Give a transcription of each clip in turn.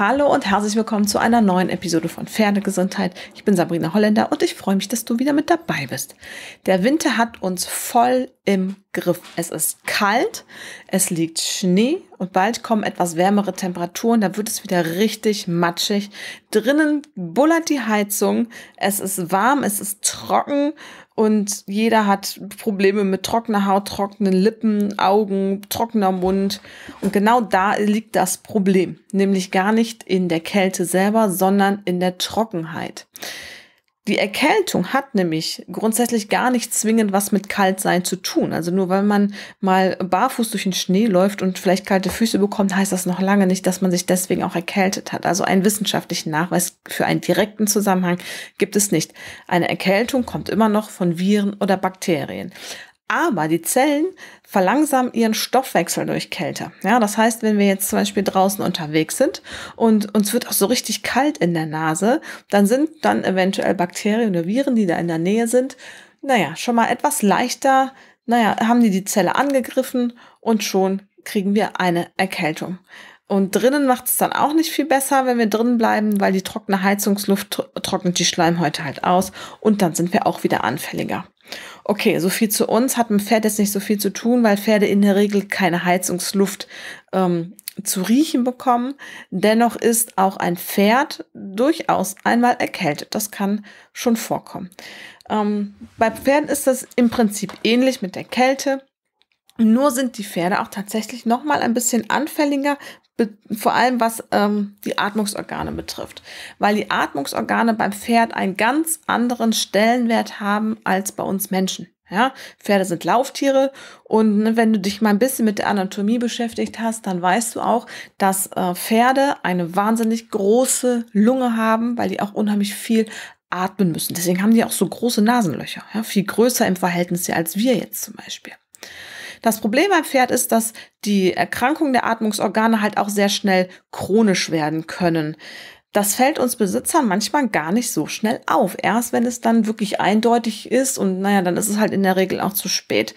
Hallo und herzlich willkommen zu einer neuen Episode von Pferdegesundheit. Ich bin Sabrina Holländer und ich freue mich, dass du wieder mit dabei bist. Der Winter hat uns voll im Griff. Es ist kalt, es liegt Schnee und bald kommen etwas wärmere Temperaturen, da wird es wieder richtig matschig. Drinnen bullert die Heizung, es ist warm, es ist trocken und jeder hat Probleme mit trockener Haut, trockenen Lippen, Augen, trockener Mund. Und genau da liegt das Problem, nämlich gar nicht in der Kälte selber, sondern in der Trockenheit. Die Erkältung hat nämlich grundsätzlich gar nicht zwingend was mit Kaltsein zu tun. Also nur weil man mal barfuß durch den Schnee läuft und vielleicht kalte Füße bekommt, heißt das noch lange nicht, dass man sich deswegen auch erkältet hat. Also einen wissenschaftlichen Nachweis für einen direkten Zusammenhang gibt es nicht. Eine Erkältung kommt immer noch von Viren oder Bakterien. Aber die Zellen verlangsamen ihren Stoffwechsel durch Kälte. Ja, das heißt, wenn wir jetzt zum Beispiel draußen unterwegs sind und uns wird auch so richtig kalt in der Nase, dann sind dann eventuell Bakterien oder Viren, die da in der Nähe sind, naja, schon mal etwas leichter, naja, haben die die Zelle angegriffen und schon kriegen wir eine Erkältung. Und drinnen macht es dann auch nicht viel besser, wenn wir drinnen bleiben, weil die trockene Heizungsluft trocknet die Schleimhäute halt aus und dann sind wir auch wieder anfälliger. Okay, so viel zu uns hat mit Pferd jetzt nicht so viel zu tun, weil Pferde in der Regel keine Heizungsluft ähm, zu riechen bekommen. Dennoch ist auch ein Pferd durchaus einmal erkältet. Das kann schon vorkommen. Ähm, bei Pferden ist das im Prinzip ähnlich mit der Kälte. Nur sind die Pferde auch tatsächlich noch mal ein bisschen anfälliger, vor allem was ähm, die Atmungsorgane betrifft, weil die Atmungsorgane beim Pferd einen ganz anderen Stellenwert haben als bei uns Menschen. Ja, Pferde sind Lauftiere und ne, wenn du dich mal ein bisschen mit der Anatomie beschäftigt hast, dann weißt du auch, dass äh, Pferde eine wahnsinnig große Lunge haben, weil die auch unheimlich viel atmen müssen. Deswegen haben die auch so große Nasenlöcher, ja, viel größer im Verhältnis als wir jetzt zum Beispiel. Das Problem beim Pferd ist, dass die Erkrankungen der Atmungsorgane halt auch sehr schnell chronisch werden können. Das fällt uns Besitzern manchmal gar nicht so schnell auf. Erst wenn es dann wirklich eindeutig ist und naja, dann ist es halt in der Regel auch zu spät.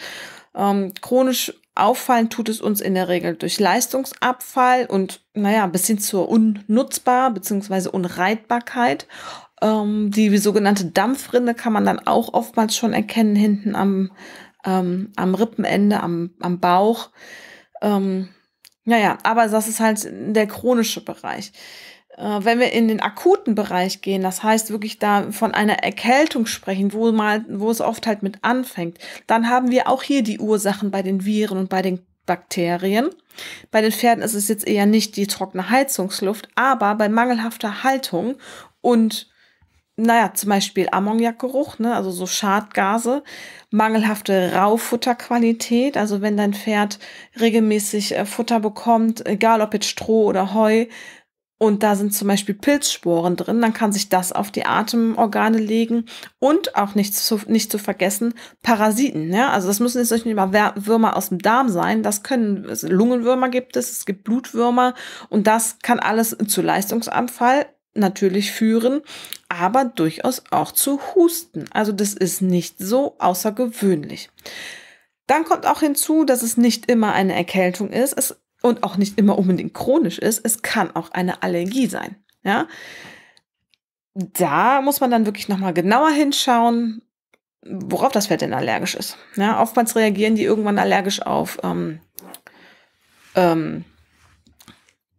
Ähm, chronisch auffallen tut es uns in der Regel durch Leistungsabfall und naja, bis hin zur Unnutzbar- bzw. Unreitbarkeit. Ähm, die sogenannte Dampfrinde kann man dann auch oftmals schon erkennen hinten am ähm, am Rippenende, am, am Bauch. Ähm, naja, aber das ist halt der chronische Bereich. Äh, wenn wir in den akuten Bereich gehen, das heißt wirklich da von einer Erkältung sprechen, wo, mal, wo es oft halt mit anfängt, dann haben wir auch hier die Ursachen bei den Viren und bei den Bakterien. Bei den Pferden ist es jetzt eher nicht die trockene Heizungsluft, aber bei mangelhafter Haltung und naja, zum Beispiel Ammoniakgeruch, ne, also so Schadgase, mangelhafte Raufutterqualität, also wenn dein Pferd regelmäßig äh, Futter bekommt, egal ob jetzt Stroh oder Heu, und da sind zum Beispiel Pilzsporen drin, dann kann sich das auf die Atemorgane legen und auch nicht zu, nicht zu vergessen Parasiten. Ja? Also das müssen jetzt nicht immer Würmer aus dem Darm sein, das können Lungenwürmer gibt es, es gibt Blutwürmer und das kann alles zu Leistungsanfall natürlich führen, aber durchaus auch zu Husten. Also das ist nicht so außergewöhnlich. Dann kommt auch hinzu, dass es nicht immer eine Erkältung ist es, und auch nicht immer unbedingt chronisch ist. Es kann auch eine Allergie sein. Ja? Da muss man dann wirklich nochmal genauer hinschauen, worauf das Pferd denn allergisch ist. Ja, oftmals reagieren die irgendwann allergisch auf ähm, ähm,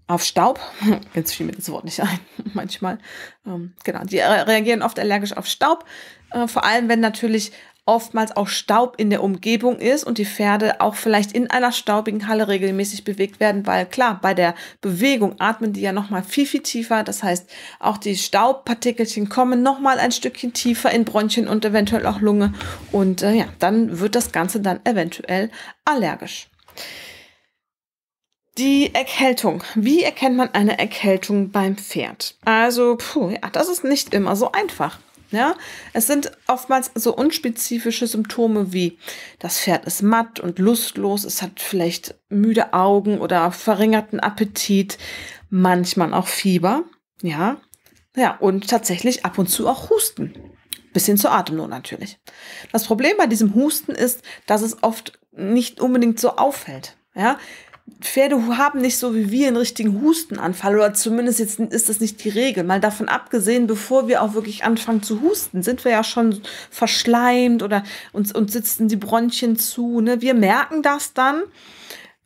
auf Staub. Jetzt fiel mir das Wort nicht ein, manchmal. Ähm, genau, die reagieren oft allergisch auf Staub, äh, vor allem wenn natürlich oftmals auch Staub in der Umgebung ist und die Pferde auch vielleicht in einer staubigen Halle regelmäßig bewegt werden, weil klar, bei der Bewegung atmen die ja nochmal viel, viel tiefer. Das heißt, auch die Staubpartikelchen kommen nochmal ein Stückchen tiefer in Bronchien und eventuell auch Lunge. Und äh, ja, dann wird das Ganze dann eventuell allergisch. Die Erkältung. Wie erkennt man eine Erkältung beim Pferd? Also, puh, ja, das ist nicht immer so einfach. Ja, es sind oftmals so unspezifische Symptome wie das Pferd ist matt und lustlos, es hat vielleicht müde Augen oder verringerten Appetit, manchmal auch Fieber, ja, ja und tatsächlich ab und zu auch Husten. Bisschen zur Atemnot natürlich. Das Problem bei diesem Husten ist, dass es oft nicht unbedingt so auffällt. Ja, Pferde haben nicht so wie wir einen richtigen Hustenanfall oder zumindest jetzt ist das nicht die Regel. Mal davon abgesehen, bevor wir auch wirklich anfangen zu husten, sind wir ja schon verschleimt oder uns, uns sitzen die Bronchien zu. Ne? Wir merken das dann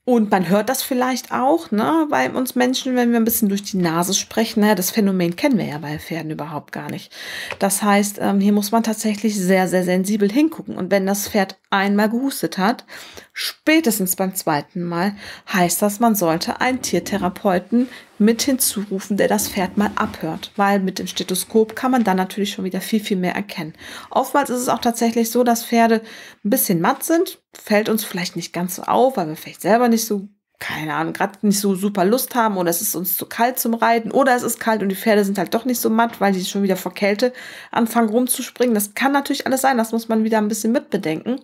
und man hört das vielleicht auch ne? bei uns Menschen, wenn wir ein bisschen durch die Nase sprechen. Naja, das Phänomen kennen wir ja bei Pferden überhaupt gar nicht. Das heißt, ähm, hier muss man tatsächlich sehr, sehr sensibel hingucken. Und wenn das Pferd einmal gehustet hat, spätestens beim zweiten Mal, heißt das, man sollte einen Tiertherapeuten mit hinzurufen, der das Pferd mal abhört, weil mit dem Stethoskop kann man dann natürlich schon wieder viel, viel mehr erkennen. Oftmals ist es auch tatsächlich so, dass Pferde ein bisschen matt sind, fällt uns vielleicht nicht ganz so auf, weil wir vielleicht selber nicht so keine Ahnung, gerade nicht so super Lust haben oder es ist uns zu kalt zum Reiten oder es ist kalt und die Pferde sind halt doch nicht so matt, weil die schon wieder vor Kälte anfangen rumzuspringen. Das kann natürlich alles sein, das muss man wieder ein bisschen mitbedenken.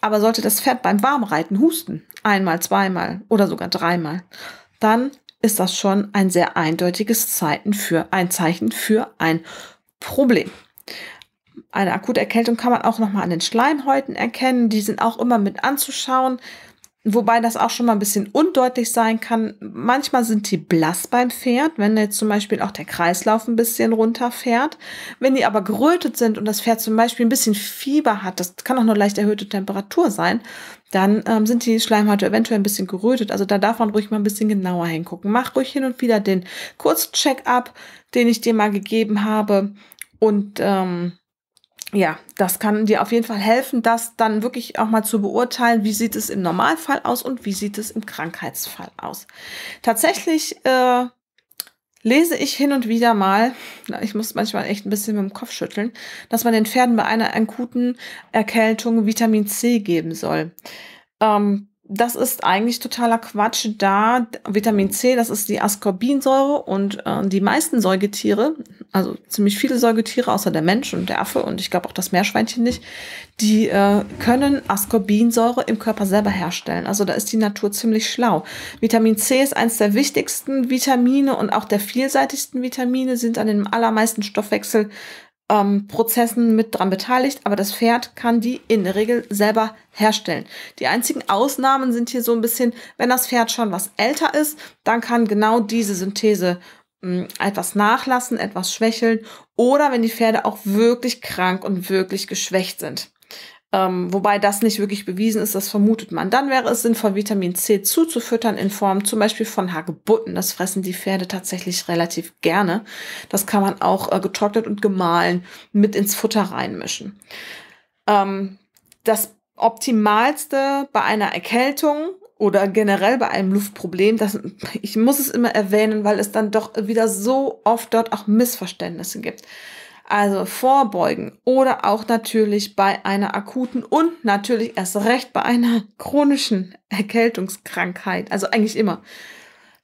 Aber sollte das Pferd beim Warmreiten husten, einmal, zweimal oder sogar dreimal, dann ist das schon ein sehr eindeutiges Zeichen für ein Zeichen für ein Problem. Eine akute Erkältung kann man auch nochmal an den Schleimhäuten erkennen. Die sind auch immer mit anzuschauen. Wobei das auch schon mal ein bisschen undeutlich sein kann. Manchmal sind die blass beim Pferd, wenn jetzt zum Beispiel auch der Kreislauf ein bisschen runterfährt. Wenn die aber gerötet sind und das Pferd zum Beispiel ein bisschen Fieber hat, das kann auch nur leicht erhöhte Temperatur sein, dann ähm, sind die Schleimhäute eventuell ein bisschen gerötet. Also da darf man ruhig mal ein bisschen genauer hingucken. Mach ruhig hin und wieder den Kurzcheck-up, den ich dir mal gegeben habe. Und ähm, ja, das kann dir auf jeden Fall helfen, das dann wirklich auch mal zu beurteilen, wie sieht es im Normalfall aus und wie sieht es im Krankheitsfall aus. Tatsächlich äh, lese ich hin und wieder mal, ich muss manchmal echt ein bisschen mit dem Kopf schütteln, dass man den Pferden bei einer akuten Erkältung Vitamin C geben soll. Ähm, das ist eigentlich totaler Quatsch, da Vitamin C, das ist die Ascorbinsäure und äh, die meisten Säugetiere, also ziemlich viele Säugetiere, außer der Mensch und der Affe und ich glaube auch das Meerschweinchen nicht, die äh, können Ascorbinsäure im Körper selber herstellen. Also da ist die Natur ziemlich schlau. Vitamin C ist eines der wichtigsten Vitamine und auch der vielseitigsten Vitamine sind an den allermeisten Stoffwechsel ähm, Prozessen mit dran beteiligt, aber das Pferd kann die in der Regel selber herstellen. Die einzigen Ausnahmen sind hier so ein bisschen, wenn das Pferd schon was älter ist, dann kann genau diese Synthese mh, hm, etwas nachlassen, etwas schwächeln oder wenn die Pferde auch wirklich krank und wirklich geschwächt sind. Ähm, wobei das nicht wirklich bewiesen ist, das vermutet man. Dann wäre es sinnvoll, Vitamin C zuzufüttern in Form zum Beispiel von Hagebutten. Das fressen die Pferde tatsächlich relativ gerne. Das kann man auch äh, getrocknet und gemahlen mit ins Futter reinmischen. Ähm, das Optimalste bei einer Erkältung oder generell bei einem Luftproblem, das, ich muss es immer erwähnen, weil es dann doch wieder so oft dort auch Missverständnisse gibt. Also vorbeugen oder auch natürlich bei einer akuten und natürlich erst recht bei einer chronischen Erkältungskrankheit, also eigentlich immer,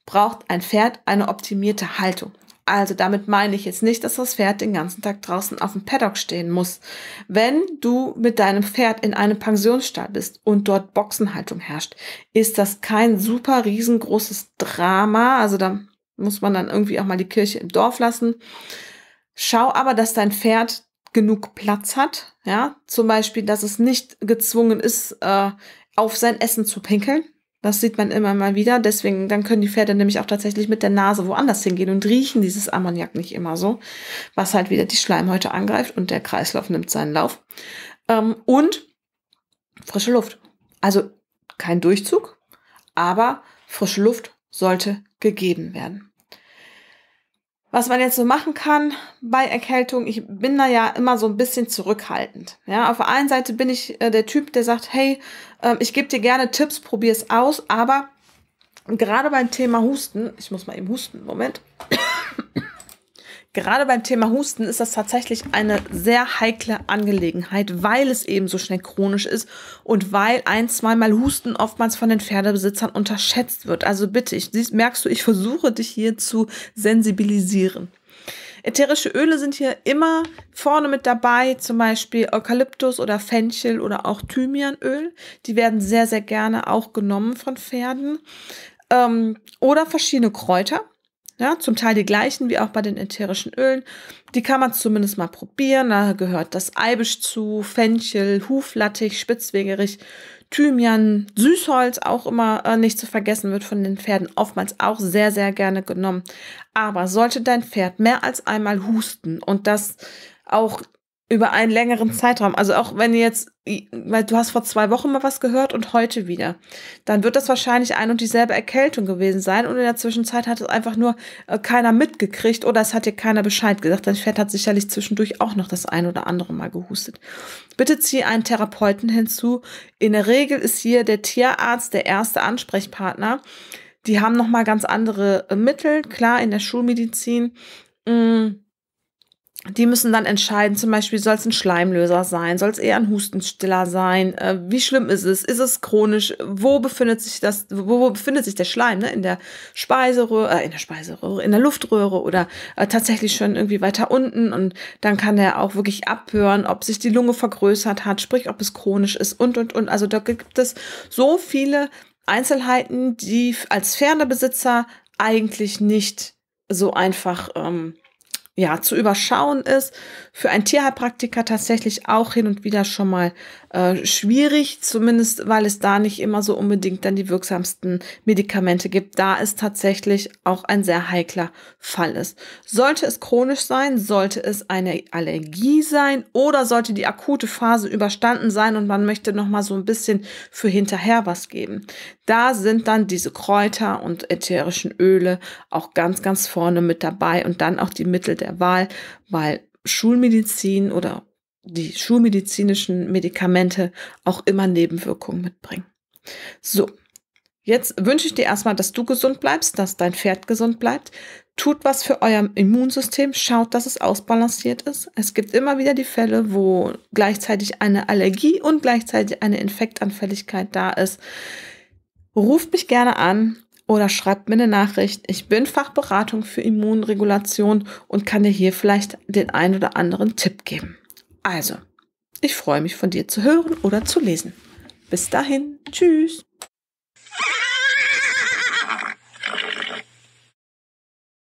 braucht ein Pferd eine optimierte Haltung. Also damit meine ich jetzt nicht, dass das Pferd den ganzen Tag draußen auf dem Paddock stehen muss. Wenn du mit deinem Pferd in einem Pensionsstall bist und dort Boxenhaltung herrscht, ist das kein super riesengroßes Drama. Also da muss man dann irgendwie auch mal die Kirche im Dorf lassen. Schau aber, dass dein Pferd genug Platz hat, ja, zum Beispiel, dass es nicht gezwungen ist, äh, auf sein Essen zu pinkeln. Das sieht man immer mal wieder. Deswegen, dann können die Pferde nämlich auch tatsächlich mit der Nase woanders hingehen und riechen dieses Ammoniak nicht immer so, was halt wieder die Schleimhäute angreift und der Kreislauf nimmt seinen Lauf. Ähm, und frische Luft. Also kein Durchzug, aber frische Luft sollte gegeben werden. Was man jetzt so machen kann bei Erkältung, ich bin da ja immer so ein bisschen zurückhaltend. Ja, auf der einen Seite bin ich äh, der Typ, der sagt, hey, äh, ich gebe dir gerne Tipps, probier's aus, aber gerade beim Thema Husten, ich muss mal eben husten, Moment. Gerade beim Thema Husten ist das tatsächlich eine sehr heikle Angelegenheit, weil es eben so schnell chronisch ist und weil ein, zweimal Husten oftmals von den Pferdebesitzern unterschätzt wird. Also bitte, ich, merkst du, ich versuche dich hier zu sensibilisieren. Ätherische Öle sind hier immer vorne mit dabei, zum Beispiel Eukalyptus oder Fenchel oder auch Thymianöl. Die werden sehr, sehr gerne auch genommen von Pferden. Ähm, oder verschiedene Kräuter. Ja, zum Teil die gleichen wie auch bei den ätherischen Ölen. Die kann man zumindest mal probieren. Da gehört das Eibisch zu, Fenchel, Huflattich, Spitzwegerich, Thymian, Süßholz auch immer äh, nicht zu vergessen, wird von den Pferden oftmals auch sehr, sehr gerne genommen. Aber sollte dein Pferd mehr als einmal husten und das auch über einen längeren Zeitraum. Also auch wenn jetzt, weil du hast vor zwei Wochen mal was gehört und heute wieder, dann wird das wahrscheinlich ein und dieselbe Erkältung gewesen sein und in der Zwischenzeit hat es einfach nur äh, keiner mitgekriegt oder es hat dir keiner Bescheid gesagt. Dein Pferd hat sicherlich zwischendurch auch noch das ein oder andere Mal gehustet. Bitte zieh einen Therapeuten hinzu. In der Regel ist hier der Tierarzt der erste Ansprechpartner. Die haben noch mal ganz andere äh, Mittel, klar in der Schulmedizin. Mh, mm die müssen dann entscheiden, zum Beispiel soll es ein Schleimlöser sein, soll es eher ein Hustenstiller sein, äh, wie schlimm ist es, ist es chronisch, wo befindet sich das, wo, wo befindet sich der Schleim, ne? in der Speiseröhre, äh, in der Speiseröhre, in der Luftröhre oder äh, tatsächlich schon irgendwie weiter unten und dann kann er auch wirklich abhören, ob sich die Lunge vergrößert hat, sprich, ob es chronisch ist und, und, und. Also da gibt es so viele Einzelheiten, die als ferner Besitzer eigentlich nicht so einfach ähm, ja, zu überschauen ist. Für einen Tierheilpraktiker tatsächlich auch hin und wieder schon mal äh, schwierig, zumindest weil es da nicht immer so unbedingt dann die wirksamsten Medikamente gibt, da es tatsächlich auch ein sehr heikler Fall ist. Sollte es chronisch sein, sollte es eine Allergie sein oder sollte die akute Phase überstanden sein und man möchte noch mal so ein bisschen für hinterher was geben. Da sind dann diese Kräuter und ätherischen Öle auch ganz, ganz vorne mit dabei und dann auch die Mittel der der Wahl, weil Schulmedizin oder die schulmedizinischen Medikamente auch immer Nebenwirkungen mitbringen. So, jetzt wünsche ich dir erstmal, dass du gesund bleibst, dass dein Pferd gesund bleibt. Tut was für euer Immunsystem, schaut, dass es ausbalanciert ist. Es gibt immer wieder die Fälle, wo gleichzeitig eine Allergie und gleichzeitig eine Infektanfälligkeit da ist. Ruft mich gerne an oder schreibt mir eine Nachricht. Ich bin Fachberatung für Immunregulation und kann dir hier vielleicht den einen oder anderen Tipp geben. Also, ich freue mich von dir zu hören oder zu lesen. Bis dahin, tschüss.